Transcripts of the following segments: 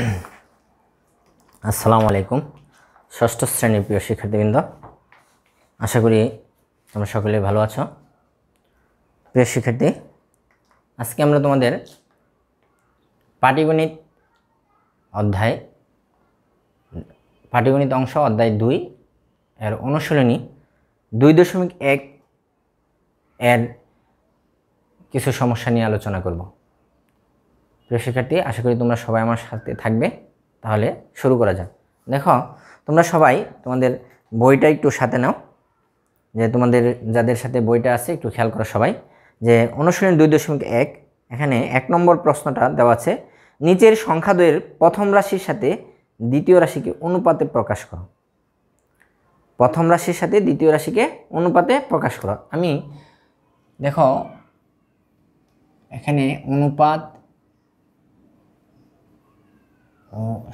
আসসালামু আলাইকুম ষষ্ঠ শ্রেণীর প্রিয় শিক্ষার্থীবৃন্দ আশা করি তোমরা সকলে ভালো আছো প্রিয় শিক্ষার্থী আজকে আমরা তোমাদের পাটিগণিত অধ্যায় পাটিগণিত অংশ অধ্যায় দুই এর অনুশীলনী দুই দশমিক এক এর কিছু সমস্যা নিয়ে আলোচনা করবো প্রিয় শিক্ষার্থী আশা করি তোমরা সবাই আমার সাথে থাকবে তাহলে শুরু করা যাক দেখো তোমরা সবাই তোমাদের বইটা একটু সাথে নাও যে তোমাদের যাদের সাথে বইটা আছে একটু খেয়াল করো সবাই যে অনুশীলন দুই দশমিক এক এখানে এক নম্বর প্রশ্নটা দেওয়া আছে নিচের সংখ্যাদ্বয়ের প্রথম রাশির সাথে দ্বিতীয় রাশিকে অনুপাতে প্রকাশ করো প্রথম রাশির সাথে দ্বিতীয় রাশিকে অনুপাতে প্রকাশ করো আমি দেখো এখানে অনুপাত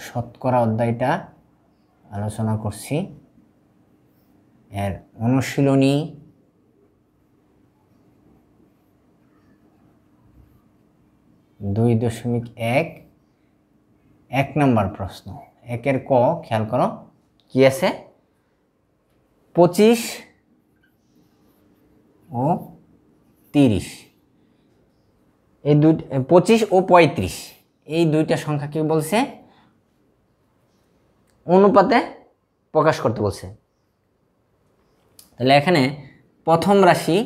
শতকরা অধ্যায়টা আলোচনা করছি এর অনুশীলনী দুই দশমিক এক এক নম্বর প্রশ্ন একের ক খেয়াল করো কি আছে পঁচিশ ও তিরিশ এই দুই পঁচিশ ও পঁয়ত্রিশ এই দুইটা সংখ্যা সংখ্যাকে বলছে অনুপাতে প্রকাশ করতে বলছে তাহলে এখানে প্রথম রাশি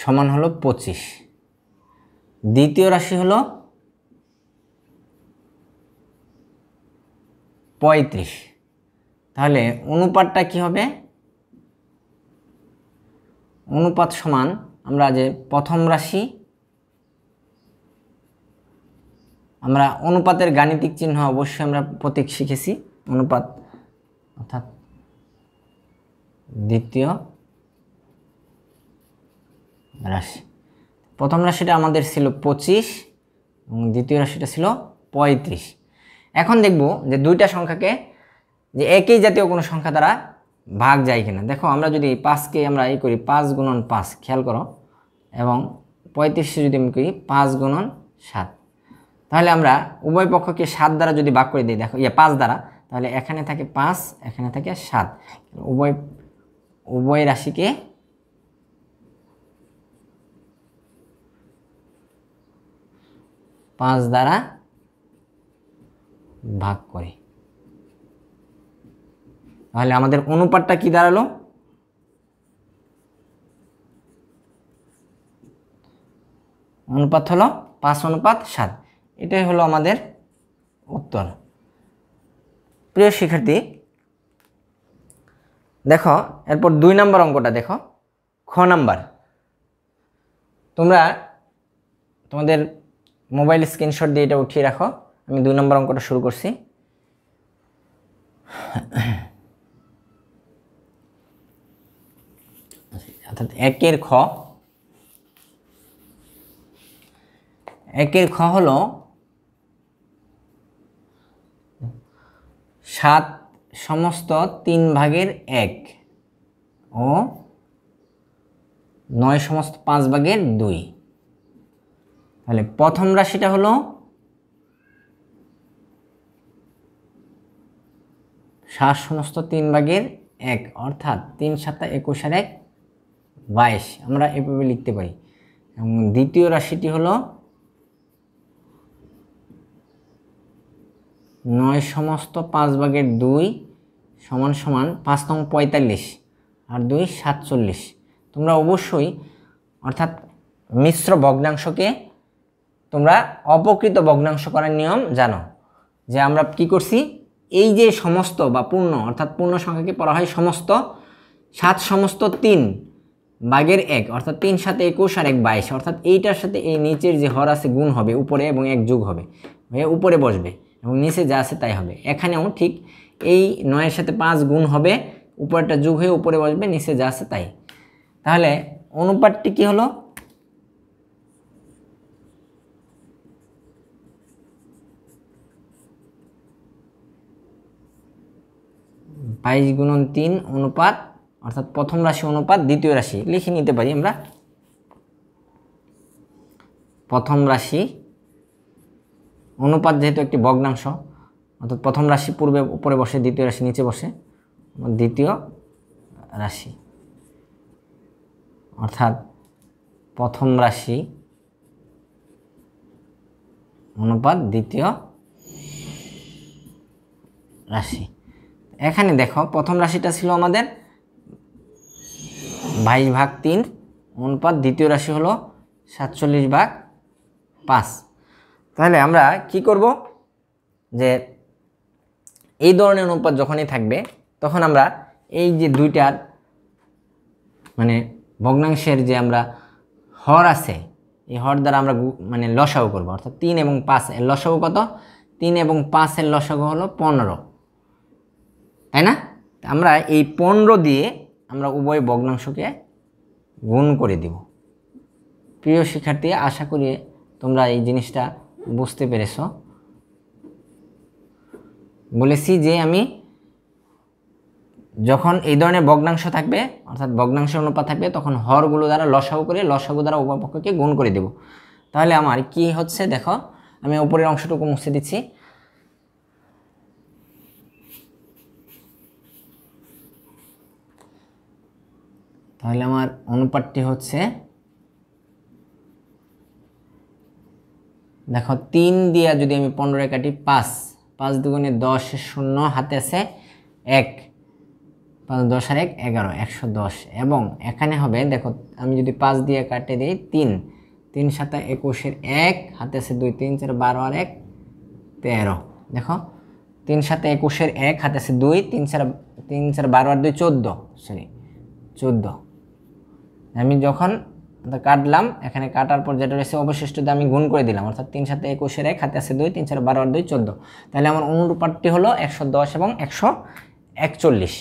সমান হলো পঁচিশ দ্বিতীয় রাশি হলো পঁয়ত্রিশ তাহলে অনুপাতটা কি হবে অনুপাত সমান আমরা যে প্রথম রাশি আমরা অনুপাতের গাণিতিক চিহ্ন অবশ্যই আমরা প্রতীক শিখেছি অনুপাত অর্থাৎ দ্বিতীয় রাশি প্রথম রাশিটা আমাদের ছিল পঁচিশ এবং দ্বিতীয় রাশিটা ছিল পঁয়ত্রিশ এখন দেখব যে দুইটা সংখ্যাকে যে একই জাতীয় কোনো সংখ্যা দ্বারা ভাগ যায় কিনা দেখো আমরা যদি পাঁচকে আমরা এই করি পাঁচ গুণন পাঁচ খেয়াল করো এবং পঁয়ত্রিশে যদি আমি করি পাঁচ গুণন সাত তাহলে আমরা উভয় পক্ষকে সাত দ্বারা যদি ভাগ করে দিই দেখো ইয়ে পাঁচ দ্বারা তাহলে এখানে থাকে পাঁচ এখানে থাকে সাত উভয় উভয় রাশিকে পাঁচ দ্বারা ভাগ করে তাহলে আমাদের অনুপাতটা কি দাঁড়ালো অনুপাত হলো পাঁচ অনুপাত সাত এটাই হলো আমাদের উত্তর প্রিয় শিক্ষার্থী দেখো এরপর দুই নাম্বার অঙ্কটা দেখো খ নাম্বার তোমরা তোমাদের মোবাইল স্ক্রিনশট দিয়ে এটা উঠিয়ে রাখো আমি দুই নম্বর অঙ্কটা শুরু করছি অর্থাৎ একের খ একের খ হলো সাত সমস্ত তিন ভাগের এক ও নয় সমস্ত পাঁচ ভাগের দুই তাহলে প্রথম রাশিটা হলো সাত সমস্ত তিন ভাগের এক অর্থাৎ তিন সাতটা একুশ আর এক বাইশ আমরা এভাবে লিখতে পারি এবং দ্বিতীয় রাশিটি হলো নয় সমস্ত পাঁচ ভাগের দুই সমান সমান পাঁচ নং পঁয়তাল্লিশ আর দুই সাতচল্লিশ তোমরা অবশ্যই অর্থাৎ মিশ্র ভগ্নাংশকে তোমরা অপকৃত ভগ্নাংশ করার নিয়ম জানো যে আমরা কি করছি এই যে সমস্ত বা পূর্ণ অর্থাৎ পূর্ণ সংখ্যাকে পড়া হয় সমস্ত সাত সমস্ত তিন বাগের এক অর্থাৎ তিন সাথে একুশ আর এক বাইশ অর্থাৎ এইটার সাথে এই নিচের যে হর আছে গুণ হবে উপরে এবং এক যুগ হবে হয়ে উপরে বসবে এবং নিচে যা আছে তাই হবে এখানেও ঠিক এই নয়ের সাথে পাঁচ গুণ হবে উপরেটা যুগ হয়ে উপরে বসবে নিচে যা আছে তাই তাহলে অনুপাতটি কি হলো বাইশ গুণন তিন অনুপাত অর্থাৎ প্রথম রাশি অনুপাত দ্বিতীয় রাশি লিখে নিতে পারি আমরা প্রথম রাশি অনুপাত যেহেতু একটি ভগ্নাংশ অর্থাৎ প্রথম রাশি পূর্বে উপরে বসে দ্বিতীয় রাশি নিচে বসে দ্বিতীয় রাশি অর্থাৎ প্রথম রাশি অনুপাত দ্বিতীয় রাশি এখানে দেখো প্রথম রাশিটা ছিল আমাদের বাইশ ভাগ তিন অনুপাত দ্বিতীয় রাশি হলো সাতচল্লিশ ভাগ পাঁচ তাহলে আমরা কি করব যে এই ধরনের অনুপাত যখনই থাকবে তখন আমরা এই যে দুইটার মানে ভগ্নাংশের যে আমরা হর আছে এই হর দ্বারা আমরা মানে লসাও করব অর্থাৎ তিন এবং পাঁচ এর লসাও কত তিন এবং পাঁচের লসাগ হলো পনেরো তাই না আমরা এই পনেরো দিয়ে আমরা উভয় ভগ্নাংশকে গুণ করে দিব প্রিয় শিক্ষার্থী আশা করি তোমরা এই জিনিসটা বুঝতে পেরেছ বলেছি যে আমি যখন এই ধরনের ভগ্নাংশ থাকবে অর্থাৎ ভগ্নাংশ অনুপাত থাকবে তখন হরগুলো দ্বারা লসাগু করে লসাগু দ্বারা উপপক্ষকে গুণ করে দেব তাহলে আমার কি হচ্ছে দেখো আমি উপরের অংশটুকু মুছে দিচ্ছি তাহলে আমার অনুপাতটি হচ্ছে দেখো তিন দিয়া যদি আমি পনেরো কাটি পাঁচ পাঁচ দুগুণে দশ শূন্য হাতে আছে এক পাঁচ দশ আর এক এগারো একশো দশ এবং এখানে হবে দেখো আমি যদি পাঁচ দিয়ে কাটে দিই তিন তিন সাতা একুশের এক হাতে আছে দুই তিন চার বারো আর এক তেরো দেখো তিন সাতা একুশের এক হাতে আছে দুই তিন চার তিন চার বারো আর দুই চোদ্দো সরি চোদ্দো আমি যখন তো কাটলাম এখানে কাটার পর যেটা রয়েছে অবশিষ্টতে আমি গুণ করে দিলাম অর্থাৎ তিন সাথে একুশের এক হাতে আছে দুই তিন চার বারো আর দুই চোদ্দো তাহলে আমার অনুরূপটি হলো একশো দশ এবং একশো একচল্লিশ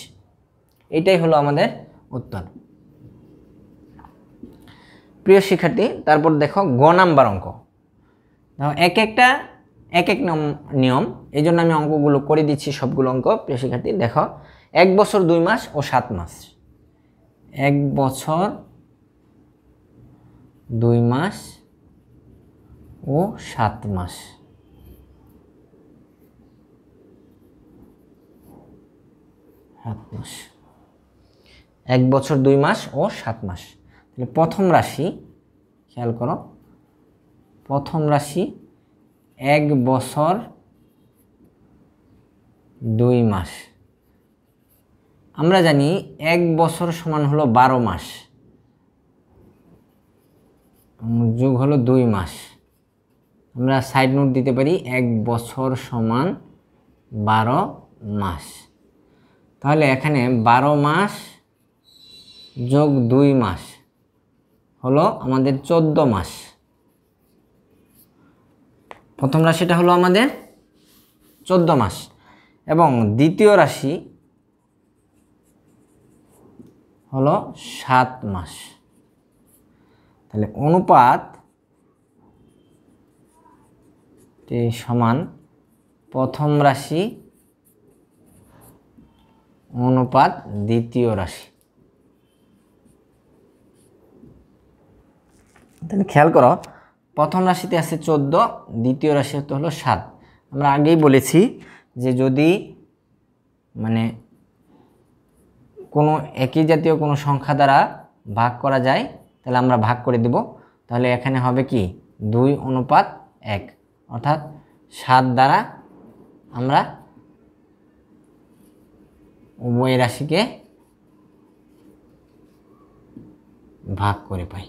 এটাই হলো আমাদের উত্তর প্রিয় শিক্ষার্থী তারপর দেখো গ নাম্বার অঙ্ক এক একটা এক এক নিয়ম এই জন্য আমি অঙ্কগুলো করে দিচ্ছি সবগুলো অঙ্ক প্রিয় শিক্ষার্থী দেখো এক বছর দুই মাস ও সাত মাস এক বছর দুই মাস ও সাত মাস সাত মাস এক বছর দুই মাস ও সাত মাস তাহলে প্রথম রাশি খেয়াল করো প্রথম রাশি এক বছর দুই মাস আমরা জানি এক বছর সমান হলো বারো মাস যোগ হলো দুই মাস আমরা সাইড নোট দিতে পারি এক বছর সমান বারো মাস তাহলে এখানে বারো মাস যোগ দুই মাস হলো আমাদের চোদ্দ মাস প্রথম রাশিটা হলো আমাদের চোদ্দ মাস এবং দ্বিতীয় রাশি হলো সাত মাস তাহলে অনুপাত সমান প্রথম রাশি অনুপাত দ্বিতীয় রাশি তাহলে খেয়াল করো প্রথম রাশিতে আছে চোদ্দো দ্বিতীয় রাশি তো হলো সাত আমরা আগেই বলেছি যে যদি মানে কোনো একই জাতীয় কোনো সংখ্যা দ্বারা ভাগ করা যায় তাহলে আমরা ভাগ করে দেব তাহলে এখানে হবে কি দুই অনুপাত এক অর্থাৎ সাত দ্বারা আমরা উভয় রাশিকে ভাগ করে পাই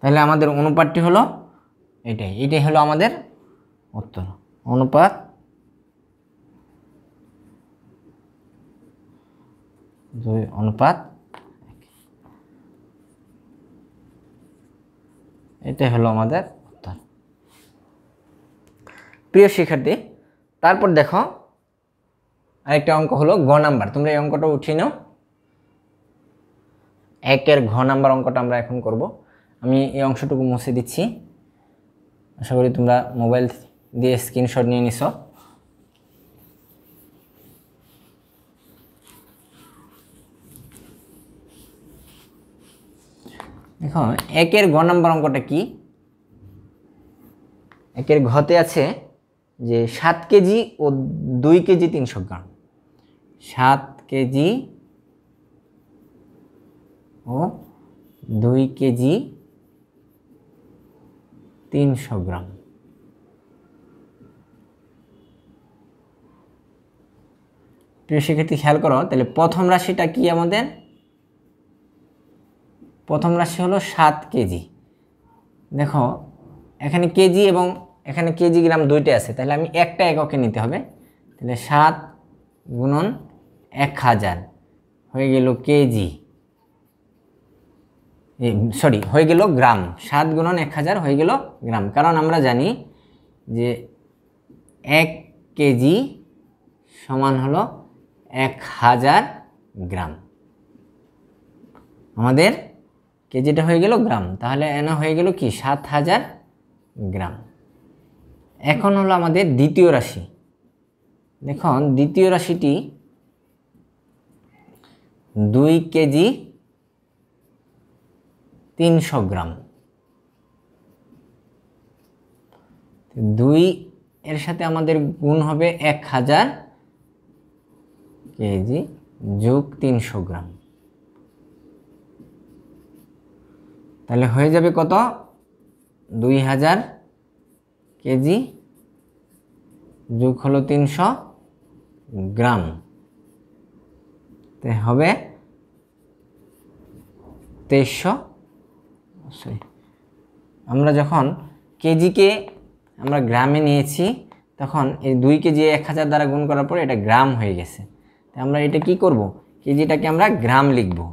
তাহলে আমাদের অনুপাতটি হলো এটাই এটাই হলো আমাদের উত্তর অনুপাত দুই অনুপাত এটাই হলো আমাদের উত্তর প্রিয় শিক্ষার্থী তারপর দেখো আরেকটা অঙ্ক হলো ঘ নাম্বার তোমরা এই অঙ্কটা উঠিয়ে নাও একের ঘ নাম্বার অঙ্কটা আমরা এখন করব আমি এই অংশটুকু মুছে দিচ্ছি আশা করি তোমরা মোবাইল দিয়ে স্ক্রিনশট নিয়ে নিছো দেখো একের ঘ নম্বর অঙ্কটা কি একের ঘতে আছে যে সাত কেজি ও দুই কেজি তিনশো গ্রাম সাত কেজি ও দুই কেজি তিনশো গ্রাম প্রিয় সেক্ষেত্রে খেয়াল করো তাহলে প্রথম রাশিটা কি আমাদের প্রথম রাশি হলো সাত কেজি দেখো এখানে কেজি এবং এখানে কেজি গ্রাম দুইটা আছে তাহলে আমি একটা এককে নিতে হবে তাহলে সাত গুণন এক হাজার হয়ে গেল কেজি সরি হয়ে গেল গ্রাম সাত গুণন এক হাজার হয়ে গেল গ্রাম কারণ আমরা জানি যে এক কেজি সমান হল এক হাজার গ্রাম আমাদের কেজিটা হয়ে গেল গ্রাম তাহলে এনা হয়ে গেল কি সাত হাজার গ্রাম এখন হলো আমাদের দ্বিতীয় রাশি দেখুন দ্বিতীয় রাশিটি দুই কেজি তিনশো গ্রাম দুই এর সাথে আমাদের গুণ হবে এক হাজার কেজি যোগ তিনশো গ্রাম তাহলে হয়ে যাবে কত দুই হাজার কেজি যুগ হলো তিনশো গ্রাম তে হবে তেইশশো সরি আমরা যখন কেজিকে আমরা গ্রামে নিয়েছি তখন এই দুই কেজি এক হাজার দ্বারা গুণ করার পরে এটা গ্রাম হয়ে গেছে তা আমরা এটা কি করব কেজিটাকে আমরা গ্রাম লিখবো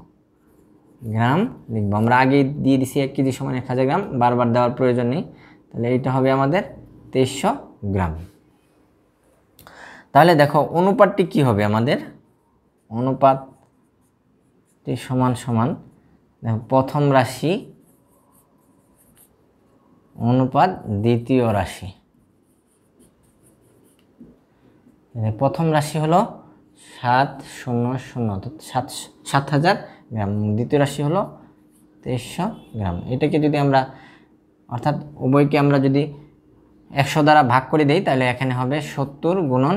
গ্রাম লিখবো আমরা আগে দিয়ে দিছি এক কেজি সমান এক হাজার গ্রাম বারবার দেওয়ার প্রয়োজন নেই তাহলে এইটা হবে আমাদের তেইশশো গ্রাম তাহলে দেখো অনুপাতটি কি হবে আমাদের অনুপাতটি সমান সমান দেখো প্রথম রাশি অনুপাত দ্বিতীয় রাশি প্রথম রাশি হলো সাত শূন্য শূন্য সাত সাত হাজার গ্রাম দ্বিতীয় রাশি হলো তেইশশো গ্রাম এটাকে যদি আমরা অর্থাৎ উভয়কে আমরা যদি একশো দ্বারা ভাগ করে দেই তাহলে এখানে হবে সত্তর গুণন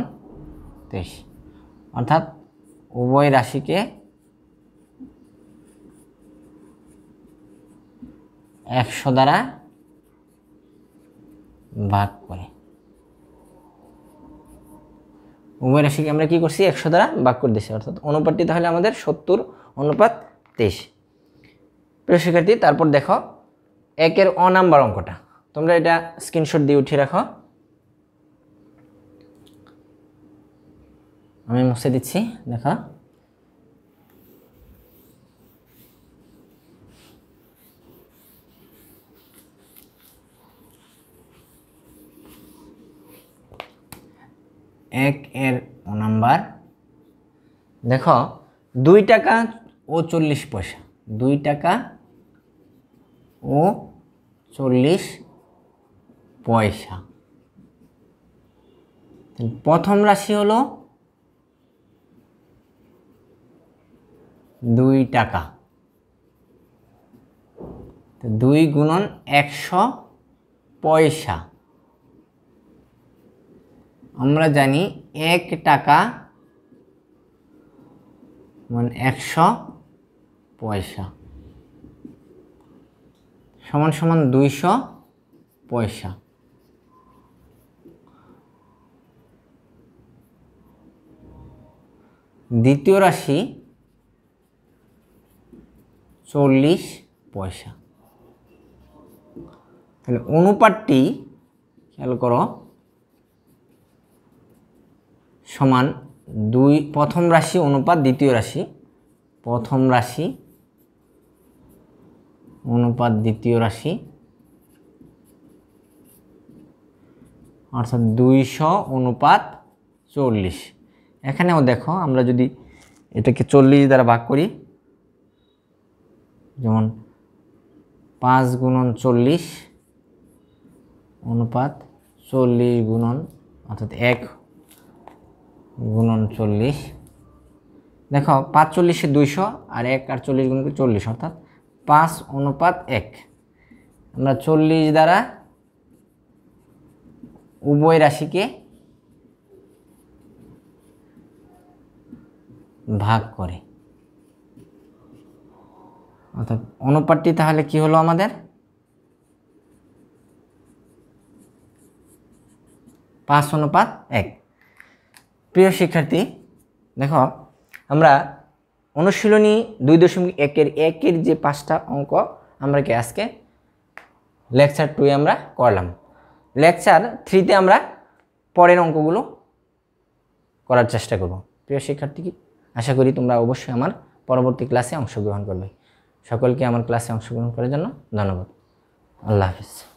তেইশ অর্থাৎ উভয় রাশিকে একশো দ্বারা ভাগ করে উভয় রাশিকে আমরা কি করছি একশো দ্বারা ভাগ করে দিয়েছি অর্থাৎ অনুপাতটি তাহলে আমাদের সত্তর অনুপাত তেইশ প্রিয় শিক্ষার্থী তারপর দেখো একের অ নাম্বার অঙ্কটা তোমরা এটা স্ক্রিনশট দিয়ে উঠিয়ে রাখো আমি মুছে দিচ্ছি দেখা এক এর নাম্বার দেখো দুই টাকা ও চল্লিশ পয়সা দুই টাকা ও চল্লিশ পয়সা প্রথম রাশি হলো দুই টাকা দুই গুণন একশো পয়সা আমরা জানি এক টাকা মানে একশো পয়সা সমান সমান দুইশ পয়সা দ্বিতীয় রাশি চল্লিশ পয়সা তাহলে অনুপাতটি খেয়াল করো সমান দুই প্রথম রাশি অনুপাত দ্বিতীয় রাশি প্রথম রাশি অনুপাত দ্বিতীয় রাশি অর্থাৎ দুইশো অনুপাত চল্লিশ এখানেও দেখো আমরা যদি এটাকে চল্লিশ দ্বারা ভাগ করি যেমন পাঁচ গুণন চল্লিশ অনুপাত চল্লিশ গুণন অর্থাৎ এক গুণন চল্লিশ দেখো পাঁচ চল্লিশে দুইশো আর এক আর চল্লিশ গুণকে চল্লিশ অর্থাৎ পাঁচ অনুপাত এক আমরা চল্লিশ দ্বারা উভয় রাশিকে ভাগ করে অর্থাৎ অনুপাতটি তাহলে কি হলো আমাদের পাঁচ অনুপাত এক প্রিয় শিক্ষার্থী দেখো আমরা অনুশীলনী দুই দশমিক একের একের যে পাঁচটা অঙ্ক আমরা কি আজকে লেকচার টুয়ে আমরা করলাম লেকচার থ্রিতে আমরা পরের অঙ্কগুলো করার চেষ্টা করব প্রিয় শিক্ষার্থী আশা করি তোমরা অবশ্যই আমার পরবর্তী ক্লাসে অংশগ্রহণ করবে সকলকে আমার ক্লাসে অংশগ্রহণ করার জন্য ধন্যবাদ আল্লাহ হাফিজ